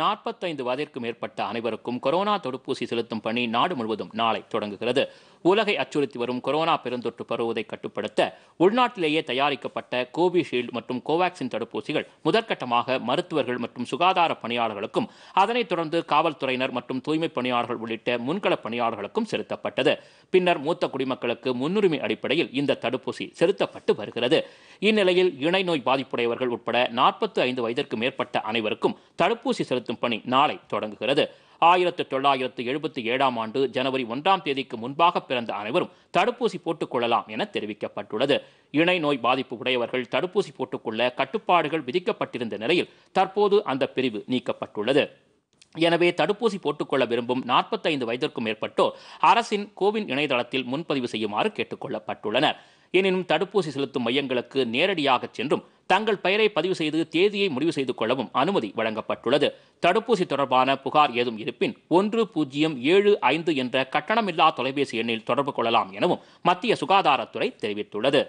நாற்பத்தைந்து வயதிற்கு மேற்பட்ட அனைவருக்கும் கொரோனா தடுப்பூசி செலுத்தும் பணி நாடு முழுவதும் நாளை தொடங்குகிறது உலகை அச்சுறுத்தி வரும் கொரோனா பெருந்தொற்று பரவுவதை கட்டுப்படுத்த உள்நாட்டிலேயே தயாரிக்கப்பட்ட கோவிஷீல்டு மற்றும் கோவாக்சின் தடுப்பூசிகள் முதற்கட்டமாக மருத்துவர்கள் மற்றும் சுகாதார பணியாளர்களுக்கும் அதனைத் தொடர்ந்து காவல்துறையினர் மற்றும் தூய்மை பணியாளர்கள் உள்ளிட்ட முன்களப் பணியாளர்களுக்கும் செலுத்தப்பட்டது பின்னர் மூத்த குடிமக்களுக்கு முன்னுரிமை அடிப்படையில் இந்த தடுப்பூசி செலுத்தப்பட்டு வருகிறது இந்நிலையில் இணை நோய் பாதிப்புடையவர்கள் உட்பட நாற்பத்தி ஐந்து வயதிற்கு மேற்பட்ட அனைவருக்கும் தடுப்பூசி செலுத்தும் பணி நாளை தொடங்குகிறது ஆயிரத்து தொள்ளாயிரத்து எழுபத்தி ஏழாம் ஆண்டு ஜனவரி ஒன்றாம் தேதிக்கு முன்பாக பிறந்த அனைவரும் தடுப்பூசி போட்டுக் கொள்ளலாம் என தெரிவிக்கப்பட்டுள்ளது இணை நோய் பாதிப்பு உடையவர்கள் தடுப்பூசி போட்டுக்கொள்ள கட்டுப்பாடுகள் விதிக்கப்பட்டிருந்த நிலையில் தற்போது அந்த பிரிவு நீக்கப்பட்டுள்ளது எனவே தடுப்பூசி போட்டுக்கொள்ள விரும்பும் நாற்பத்தைந்து வயதிற்கும் மேற்பட்டோர் அரசின் கோவின் இணையதளத்தில் முன்பதிவு செய்யுமாறு கேட்டுக்கொள்ளப்பட்டுள்ளனர் எனினும் தடுப்பூசி செலுத்தும் மையங்களுக்கு நேரடியாக சென்றும் தங்கள் பெயரை பதிவு செய்து தேதியை முடிவு செய்து கொள்ளவும் அனுமதி வழங்கப்பட்டுள்ளது தடுப்பூசி தொடர்பான புகார் ஏதும் இருப்பின் ஒன்று பூஜ்ஜியம் ஏழு ஐந்து என்ற கட்டணமில்லா தொலைபேசி எண்ணில் தொடர்பு கொள்ளலாம் எனவும் மத்திய சுகாதாரத்துறை தெரிவித்துள்ளது